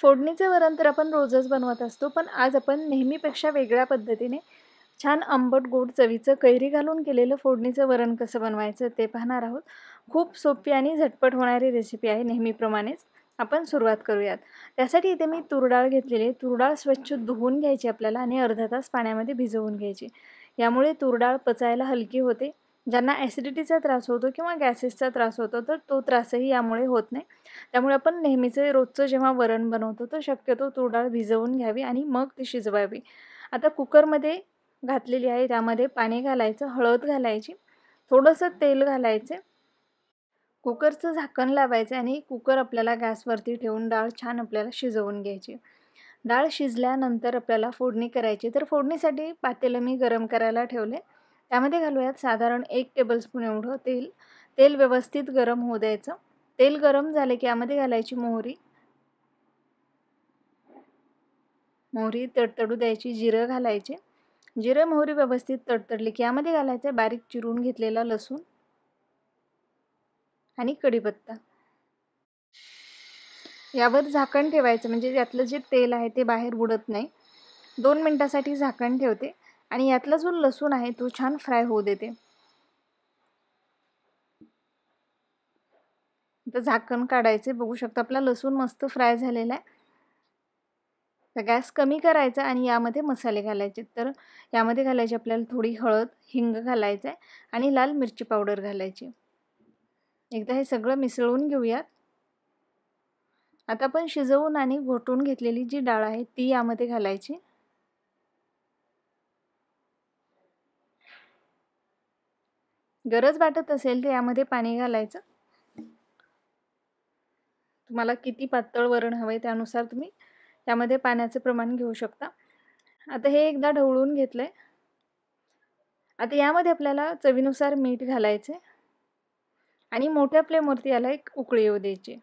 फोडणीचे वरण तर आपण रोजच बनवत असतो पण आज आपण नेहमीपेक्षा वेगळ्या पद्धतीने छान आंबट गोड चवीचं कैरी घालून केलेलं फोडणीचं वरण कसं बनवायचं ते पाहणार आहोत खूप सोपी आणि झटपट होणारी रेसिपी आहे नेहमीप्रमाणेच आपण सुरुवात करूयात त्यासाठी इथे मी तुरडाळ घेतलेली तुरडाळ स्वच्छ धुवून घ्यायची आपल्याला आणि अर्धा तास पाण्यामध्ये भिजवून घ्यायची यामुळे तुरडाळ पचायला हलकी होते ज्यांना ॲसिडिटीचा त्रास होतो किंवा गॅसेसचा त्रास होतो तर तो त्रासही यामुळे होत नाही त्यामुळे आपण नेहमीचं रोजचं जेव्हा वरण बनवतो तर शक्यतो तो डाळ भिजवून घ्यावी आणि मग ती शिजवावी आता कुकरमध्ये घातलेली आहे त्यामध्ये पाणी घालायचं हळद घालायची थोडंसं तेल घालायचे कुकरचं झाकण लावायचं आणि कुकर आपल्याला गॅसवरती ठेवून डाळ छान आपल्याला शिजवून घ्यायची डाळ शिजल्यानंतर आपल्याला फोडणी करायची तर फोडणीसाठी पातेलं मी गरम करायला ठेवले त्यामध्ये घालूयात साधारण एक टेबलस्पून एवढं तेल तेल व्यवस्थित गरम होऊ द्यायचं तेल गरम झाले की यामध्ये घालायची मोहरी मोहरी तडतडू द्यायची जिरं घालायचे जिरं मोहरी व्यवस्थित तडतडली की यामध्ये घालायचं बारीक चिरून घेतलेला लसूण आणि कढीपत्ता यावर झाकण ठेवायचं म्हणजे यातलं जे तेल आहे ते बाहेर बुडत नाही दोन मिनटासाठी झाकण ठेवते आणि यातला जो लसूण आहे तो छान फ्राय होऊ देते आता झाकण काढायचे बघू शकता आपला लसूण मस्त फ्राय झालेला आहे तर गॅस कमी करायचा आणि यामध्ये मसाले घालायचे तर यामध्ये घालायचे आपल्याला थोडी हळद हिंग घालायचं आहे आणि लाल मिरची पावडर घालायची एकदा हे सगळं मिसळून घेऊयात आता आपण शिजवून आणि घोटून घेतलेली जी डाळ आहे ती यामध्ये घालायची गरज वाटत असेल तर यामध्ये पाणी घालायचं तुम्हाला किती पातळ वरण हवे त्यानुसार तुम्ही यामध्ये पाण्याचं प्रमाण घेऊ शकता आता हे एकदा ढवळून घेतलं आहे आता यामध्ये आपल्याला चवीनुसार मीठ घालायचे आणि मोठ्या फ्लेमवरती याला एक उकळी येऊ द्यायची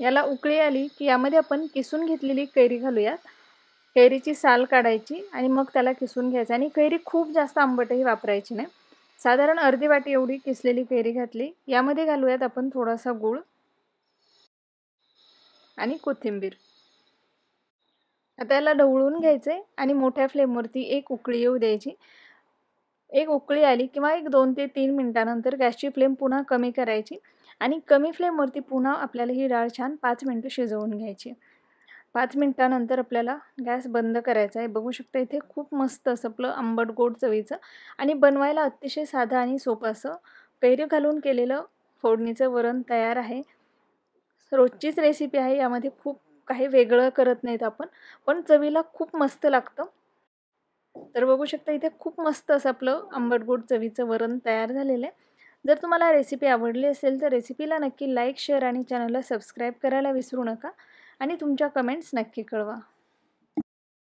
याला उकळी आली की यामध्ये आपण किसून घेतलेली कैरी घालूयात कैरीची साल काढायची आणि मग त्याला किसून घ्यायचं आणि कैरी खूप जास्त आंबटही वापरायची नाही साधारण अर्धी वाटी एवढी किसलेली कैरी घातली यामध्ये घालूयात आपण थोडासा गूळ आणि कोथिंबीर आता याला ढवळून घ्यायचे आणि मोठ्या फ्लेमवरती एक उकळी येऊ द्यायची एक उकळी आली किंवा एक दोन ते तीन मिनटानंतर गॅसची फ्लेम पुन्हा कमी करायची आणि कमी फ्लेमवरती पुन्हा आपल्याला ही डाळ छान पाच मिनटं शिजवून घ्यायची पाच मिनटानंतर आपल्याला गॅस बंद करायचा आहे बघू शकता इथे खूप मस्त असं आपलं आंबट गोड चवीचं आणि बनवायला अतिशय साधा आणि सोपं असं पेरू घालून केलेलं फोडणीचं वरण तयार आहे रोजचीच रेसिपी आहे यामध्ये खूप काही वेगळं करत नाहीत आपण पण चवीला खूप मस्त लागतं तर बघू शकता इथे खूप मस्त असं आपलं आंबट गोड चवीचं वरण तयार झालेलं आहे जर तुम्हाला रेसिपी आवडली असेल तर रेसिपीला नक्की लाईक शेअर आणि चॅनलला सबस्क्राईब करायला विसरू नका आणि तुमच्या कमेंट्स नक्की कळवा